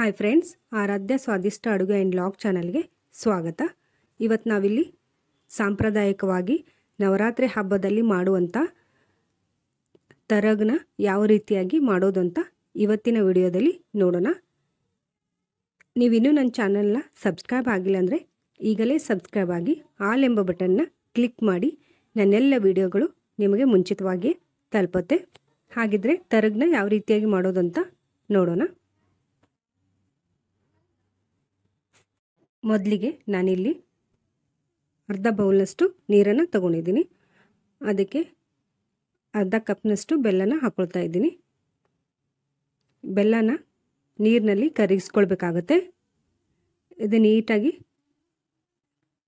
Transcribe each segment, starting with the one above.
hi friends ಆರಾಧ್ಯ ಸ್ವಾದಿಷ್ಟ ಅಡುಗೆ and log ಚಾನಲ್ಗೆ ಸ್ವಾಗತ ಇವತ್ತು ನಾವಿಲ್ಲಿ ಸಾಂಪ್ರದಾಯಿಕವಾಗಿ ನವರಾತ್ರಿ ಹಬ್ಬದಲ್ಲಿ ಮಾಡುವಂಥ ತರಗ್ನ ಯಾವ ರೀತಿಯಾಗಿ ಮಾಡೋದು ಅಂತ ಇವತ್ತಿನ ವಿಡಿಯೋದಲ್ಲಿ ನೋಡೋಣ ನೀವಿನ್ನೂ ನನ್ನ ಚಾನಲ್ನ ಸಬ್ಸ್ಕ್ರೈಬ್ ಆಗಿಲ್ಲ ಅಂದರೆ ಈಗಲೇ ಸಬ್ಸ್ಕ್ರೈಬ್ ಆಗಿ ಆಲ್ ಎಂಬ ಬಟನ್ನ ಕ್ಲಿಕ್ ಮಾಡಿ ನನ್ನೆಲ್ಲ ವಿಡಿಯೋಗಳು ನಿಮಗೆ ಮುಂಚಿತವಾಗಿಯೇ ತಲುಪತ್ತೆ ಹಾಗಿದ್ರೆ ತರಗ್ನ ಯಾವ ರೀತಿಯಾಗಿ ಮಾಡೋದು ಅಂತ ನೋಡೋಣ ಮೊದಲಿಗೆ ನಾನಿಲ್ಲಿ ಅರ್ಧ ಬೌಲ್ನಷ್ಟು ನೀರನ್ನು ತಗೊಂಡಿದ್ದೀನಿ ಅದಕ್ಕೆ ಅರ್ಧ ಕಪ್ನಷ್ಟು ಬೆಲ್ಲನ ಹಾಕ್ಕೊಳ್ತಾ ಇದ್ದೀನಿ ಬೆಲ್ಲನ ನೀರಿನಲ್ಲಿ ಕರಗಿಸ್ಕೊಳ್ಬೇಕಾಗತ್ತೆ ಇದು ನೀಟಾಗಿ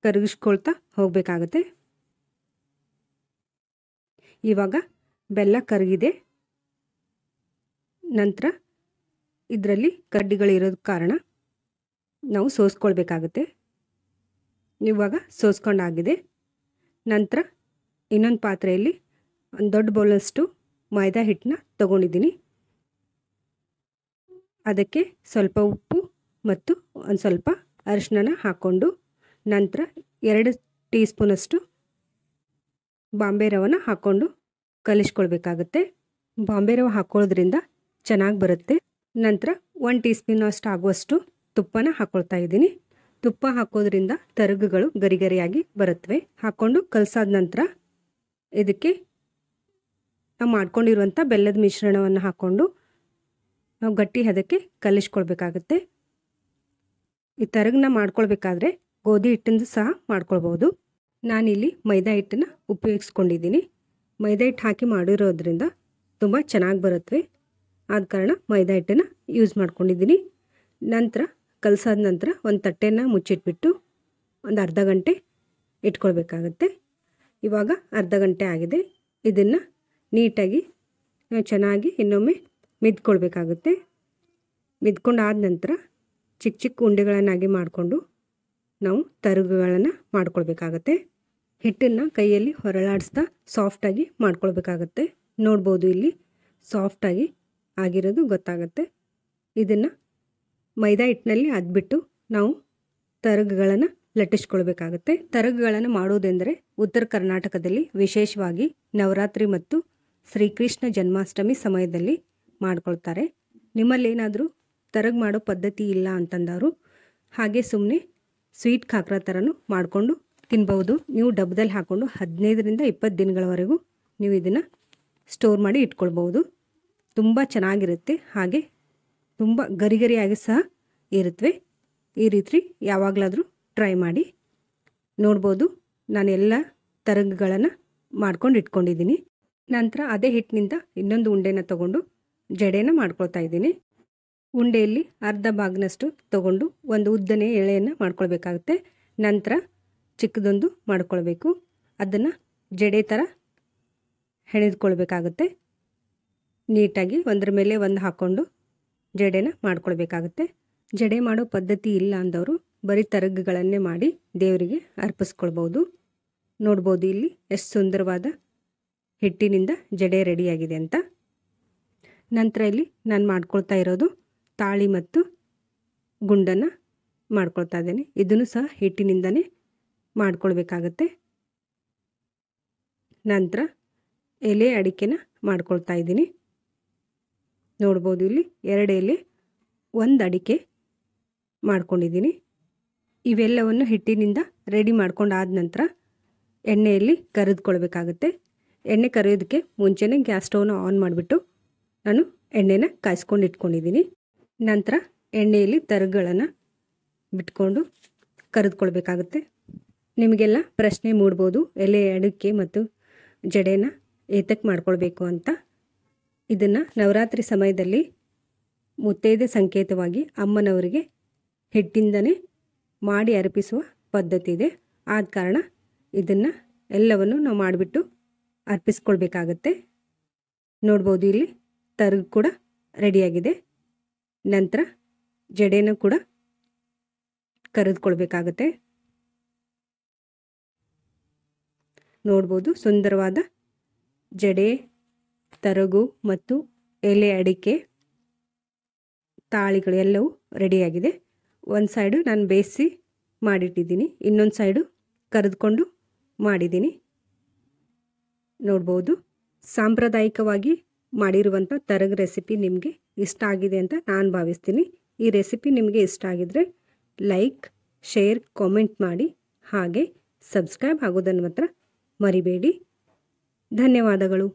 ಕರಗಿಸ್ಕೊಳ್ತಾ ಹೋಗಬೇಕಾಗತ್ತೆ ಇವಾಗ ಬೆಲ್ಲ ಕರಗಿದೆ ನಂತರ ಇದರಲ್ಲಿ ಕಡ್ಡಿಗಳಿರೋದ ಕಾರಣ ನಾವು ಸೋಸ್ಕೊಳ್ಬೇಕಾಗುತ್ತೆ ಇವಾಗ ಸೋಸ್ಕೊಂಡಾಗಿದೆ ನಂತರ ಇನ್ನೊಂದು ಪಾತ್ರೆಯಲ್ಲಿ ಒಂದು ದೊಡ್ಡ ಬೌಲಷ್ಟು ಮೈದಾ ಹಿಟ್ಟನ್ನ ತಗೊಂಡಿದ್ದೀನಿ ಅದಕ್ಕೆ ಸ್ವಲ್ಪ ಉಪ್ಪು ಮತ್ತು ಒಂದು ಸ್ವಲ್ಪ ಅರಿಶಿನ ಹಾಕ್ಕೊಂಡು ನಂತರ ಎರಡು ಟೀ ಸ್ಪೂನಷ್ಟು ಬಾಂಬೆ ರವನ ಹಾಕ್ಕೊಂಡು ಕಲಿಸ್ಕೊಳ್ಬೇಕಾಗುತ್ತೆ ಬಾಂಬೆ ರವ ಹಾಕ್ಕೊಳ್ಳೋದ್ರಿಂದ ಚೆನ್ನಾಗಿ ಬರುತ್ತೆ ನಂತರ ಒನ್ ಟೀ ಸ್ಪೂನಷ್ಟು ಅಷ್ಟು ಆಗುವಷ್ಟು ತುಪ್ಪನ ಹಾಕೊಳ್ತಾ ಇದ್ದೀನಿ ತುಪ್ಪ ಹಾಕೋದ್ರಿಂದ ತರಗುಗಳು ಗರಿಗರಿಯಾಗಿ ಬರುತ್ತವೆ ಹಾಕ್ಕೊಂಡು ಕಲಸಾದ ನಂತರ ಇದಕ್ಕೆ ನಾವು ಮಾಡ್ಕೊಂಡಿರುವಂಥ ಬೆಲ್ಲದ ಮಿಶ್ರಣವನ್ನು ಹಾಕ್ಕೊಂಡು ನಾವು ಗಟ್ಟಿ ಹದಕ್ಕೆ ಕಲಿಸ್ಕೊಳ್ಬೇಕಾಗತ್ತೆ ಈ ತರಗನ್ನ ಮಾಡ್ಕೊಳ್ಬೇಕಾದ್ರೆ ಗೋಧಿ ಹಿಟ್ಟನ್ನು ಸಹ ಮಾಡ್ಕೊಳ್ಬೋದು ನಾನಿಲ್ಲಿ ಮೈದಾ ಹಿಟ್ಟನ್ನು ಉಪಯೋಗಿಸ್ಕೊಂಡಿದ್ದೀನಿ ಮೈದಾ ಹಿಟ್ಟು ಹಾಕಿ ಮಾಡಿರೋದ್ರಿಂದ ತುಂಬ ಚೆನ್ನಾಗಿ ಬರುತ್ತವೆ ಆದ ಕಾರಣ ಮೈದಾ ಹಿಟ್ಟನ್ನು ಯೂಸ್ ಮಾಡ್ಕೊಂಡಿದ್ದೀನಿ ನಂತರ ಕಲಸಾದ ನಂತರ ಒಂದು ತಟ್ಟೆನ ಮುಚ್ಚಿಟ್ಬಿಟ್ಟು ಒಂದು ಅರ್ಧ ಗಂಟೆ ಇಟ್ಕೊಳ್ಬೇಕಾಗತ್ತೆ ಇವಾಗ ಅರ್ಧ ಗಂಟೆ ಆಗಿದೆ ಇದನ್ನು ನೀಟಾಗಿ ಚೆನ್ನಾಗಿ ಇನ್ನೊಮ್ಮೆ ಮಿದ್ಕೊಳ್ಬೇಕಾಗುತ್ತೆ ಮಿದ್ಕೊಂಡಾದ ನಂತರ ಚಿಕ್ಕ ಚಿಕ್ಕ ಉಂಡೆಗಳನ್ನಾಗಿ ಮಾಡಿಕೊಂಡು ನಾವು ತರುಗುಗಳನ್ನು ಮಾಡ್ಕೊಳ್ಬೇಕಾಗತ್ತೆ ಹಿಟ್ಟನ್ನು ಕೈಯಲ್ಲಿ ಹೊರಳಾಡಿಸ್ತಾ ಸಾಫ್ಟಾಗಿ ಮಾಡ್ಕೊಳ್ಬೇಕಾಗತ್ತೆ ನೋಡ್ಬೋದು ಇಲ್ಲಿ ಸಾಫ್ಟಾಗಿ ಆಗಿರೋದು ಗೊತ್ತಾಗುತ್ತೆ ಇದನ್ನು ಮೈದಾ ಹಿಟ್ಟಿನಲ್ಲಿ ಅದ್ಬಿಟ್ಟು ನಾವು ತರಗುಗಳನ್ನು ಲಟ್ಟಿಸ್ಕೊಳ್ಬೇಕಾಗುತ್ತೆ ತರಗುಗಳನ್ನು ಮಾಡೋದೆಂದರೆ ಉತ್ತರ ಕರ್ನಾಟಕದಲ್ಲಿ ವಿಶೇಷವಾಗಿ ನವರಾತ್ರಿ ಮತ್ತು ಶ್ರೀಕೃಷ್ಣ ಜನ್ಮಾಷ್ಟಮಿ ಸಮಯದಲ್ಲಿ ಮಾಡ್ಕೊಳ್ತಾರೆ ಏನಾದರೂ ತರಗ್ ಮಾಡೋ ಪದ್ಧತಿ ಇಲ್ಲ ಅಂತಂದವರು ಹಾಗೆ ಸುಮ್ಮನೆ ಸ್ವೀಟ್ ಕಾಕ್ರ ಥರನೂ ಮಾಡಿಕೊಂಡು ತಿನ್ಬೋದು ನೀವು ಡಬ್ಬದಲ್ಲಿ ಹಾಕ್ಕೊಂಡು ಹದಿನೈದರಿಂದ ಇಪ್ಪತ್ತು ದಿನಗಳವರೆಗೂ ನೀವು ಇದನ್ನು ಸ್ಟೋರ್ ಮಾಡಿ ಇಟ್ಕೊಳ್ಬೋದು ತುಂಬ ಚೆನ್ನಾಗಿರುತ್ತೆ ಹಾಗೆ ತುಂಬ ಗರಿಗರಿಯಾಗಿ ಸಹ ಇರುತ್ತವೆ ಈ ರೀತಿ ಯಾವಾಗಲಾದರೂ ಟ್ರೈ ಮಾಡಿ ನೋಡ್ಬೋದು ಎಲ್ಲ ತರಂಗಗಳನ್ನು ಮಾಡ್ಕೊಂಡು ಇಟ್ಕೊಂಡಿದ್ದೀನಿ ನಂತರ ಅದೇ ಹಿಟ್ಟಿನಿಂದ ಇನ್ನೊಂದು ಉಂಡೆನ ತಗೊಂಡು ಜಡೆನ ಮಾಡ್ಕೊಳ್ತಾ ಇದ್ದೀನಿ ಉಂಡೆಯಲ್ಲಿ ಅರ್ಧ ಭಾಗನಷ್ಟು ತಗೊಂಡು ಒಂದು ಉದ್ದನೆ ಎಳೆಯನ್ನು ಮಾಡ್ಕೊಳ್ಬೇಕಾಗುತ್ತೆ ನಂತರ ಚಿಕ್ಕದೊಂದು ಮಾಡ್ಕೊಳ್ಬೇಕು ಅದನ್ನು ಜಡೆ ಥರ ಹೆಣೆದುಕೊಳ್ಬೇಕಾಗುತ್ತೆ ನೀಟಾಗಿ ಒಂದರ ಮೇಲೆ ಒಂದು ಹಾಕ್ಕೊಂಡು ಜಡೆನ ಮಾಡ್ಕೊಳ್ಬೇಕಾಗತ್ತೆ ಜಡೆ ಮಾಡೋ ಪದ್ಧತಿ ಇಲ್ಲ ಅಂದವರು ಬರೀ ತರಗ್ಗಳನ್ನೇ ಮಾಡಿ ದೇವರಿಗೆ ಅರ್ಪಿಸ್ಕೊಳ್ಬೋದು ನೋಡ್ಬೋದು ಇಲ್ಲಿ ಎಷ್ಟು ಸುಂದರವಾದ ಹಿಟ್ಟಿನಿಂದ ಜಡೆ ರೆಡಿಯಾಗಿದೆ ಅಂತ ನಂತರ ಇಲ್ಲಿ ನಾನು ಮಾಡ್ಕೊಳ್ತಾ ಇರೋದು ತಾಳಿ ಮತ್ತು ಗುಂಡನ್ನು ಮಾಡ್ಕೊಳ್ತಾ ಇದ್ದೇನೆ ಇದನ್ನು ಸಹ ಹಿಟ್ಟಿನಿಂದನೇ ಮಾಡ್ಕೊಳ್ಬೇಕಾಗತ್ತೆ ನಂತರ ಎಲೆ ಅಡಿಕೆನ ಮಾಡ್ಕೊಳ್ತಾ ಇದ್ದೀನಿ ನೋಡ್ಬೋದು ಇಲ್ಲಿ ಎರಡು ಒಂದು ಅಡಿಕೆ ಮಾಡ್ಕೊಂಡಿದ್ದೀನಿ ಇವೆಲ್ಲವನ್ನು ಹಿಟ್ಟಿನಿಂದ ರೆಡಿ ಮಾಡ್ಕೊಂಡಾದ ನಂತರ ಎಣ್ಣೆಯಲ್ಲಿ ಕರೆದುಕೊಳ್ಬೇಕಾಗುತ್ತೆ ಎಣ್ಣೆ ಕರೆಯೋದಕ್ಕೆ ಮುಂಚೆನೇ ಗ್ಯಾಸ್ ಸ್ಟವ್ನ ಆನ್ ಮಾಡಿಬಿಟ್ಟು ನಾನು ಎಣ್ಣೆನ ಕಾಯಿಸ್ಕೊಂಡು ಇಟ್ಕೊಂಡಿದ್ದೀನಿ ನಂತರ ಎಣ್ಣೆಯಲ್ಲಿ ತರಗಳನ್ನು ಬಿಟ್ಕೊಂಡು ಕರೆದುಕೊಳ್ಬೇಕಾಗತ್ತೆ ನಿಮಗೆಲ್ಲ ಪ್ರಶ್ನೆ ಮೂಡ್ಬೋದು ಎಲೆ ಅಡಿಕೆ ಮತ್ತು ಜಡೆನ ಏತಕ್ಕೆ ಮಾಡ್ಕೊಳ್ಬೇಕು ಅಂತ ಇದನ್ನು ನವರಾತ್ರಿ ಸಮಯದಲ್ಲಿ ಮುತ್ತೈದೆ ಸಂಕೇತವಾಗಿ ಅಮ್ಮನವರಿಗೆ ಹಿಟ್ಟಿಂದನೇ ಮಾಡಿ ಅರ್ಪಿಸುವ ಪದ್ಧತಿ ಇದೆ ಆದ ಕಾರಣ ಇದನ್ನು ಎಲ್ಲವನ್ನು ನಾವು ಮಾಡಿಬಿಟ್ಟು ಅರ್ಪಿಸ್ಕೊಳ್ಬೇಕಾಗತ್ತೆ ನೋಡ್ಬೋದು ಇಲ್ಲಿ ತರ್ಗ ಕೂಡ ರೆಡಿಯಾಗಿದೆ ನಂತರ ಜಡೆನ ಕೂಡ ಕರೆದುಕೊಳ್ಬೇಕಾಗತ್ತೆ ನೋಡ್ಬೋದು ಸುಂದರವಾದ ಜಡೆ ತರಗು ಮತ್ತು ಎಲೆ ಅಡಿಕೆ ತಾಳಿಗಳು ಎಲ್ಲವೂ ರೆಡಿಯಾಗಿದೆ ಒಂದು ಸೈಡು ನಾನು ಬೇಯಿಸಿ ಮಾಡಿಟ್ಟಿದ್ದೀನಿ ಇನ್ನೊಂದು ಸೈಡು ಕರೆದುಕೊಂಡು ಮಾಡಿದ್ದೀನಿ ನೋಡ್ಬೋದು ಸಾಂಪ್ರದಾಯಿಕವಾಗಿ ಮಾಡಿರುವಂಥ ತರಗು ರೆಸಿಪಿ ನಿಮಗೆ ಇಷ್ಟ ಆಗಿದೆ ಅಂತ ನಾನು ಭಾವಿಸ್ತೀನಿ ಈ ರೆಸಿಪಿ ನಿಮಗೆ ಇಷ್ಟ ಆಗಿದ್ರೆ ಲೈಕ್ ಶೇರ್ ಕಾಮೆಂಟ್ ಮಾಡಿ ಹಾಗೆ ಸಬ್ಸ್ಕ್ರೈಬ್ ಆಗೋದನ್ನು ಮಾತ್ರ ಮರಿಬೇಡಿ ಧನ್ಯವಾದಗಳು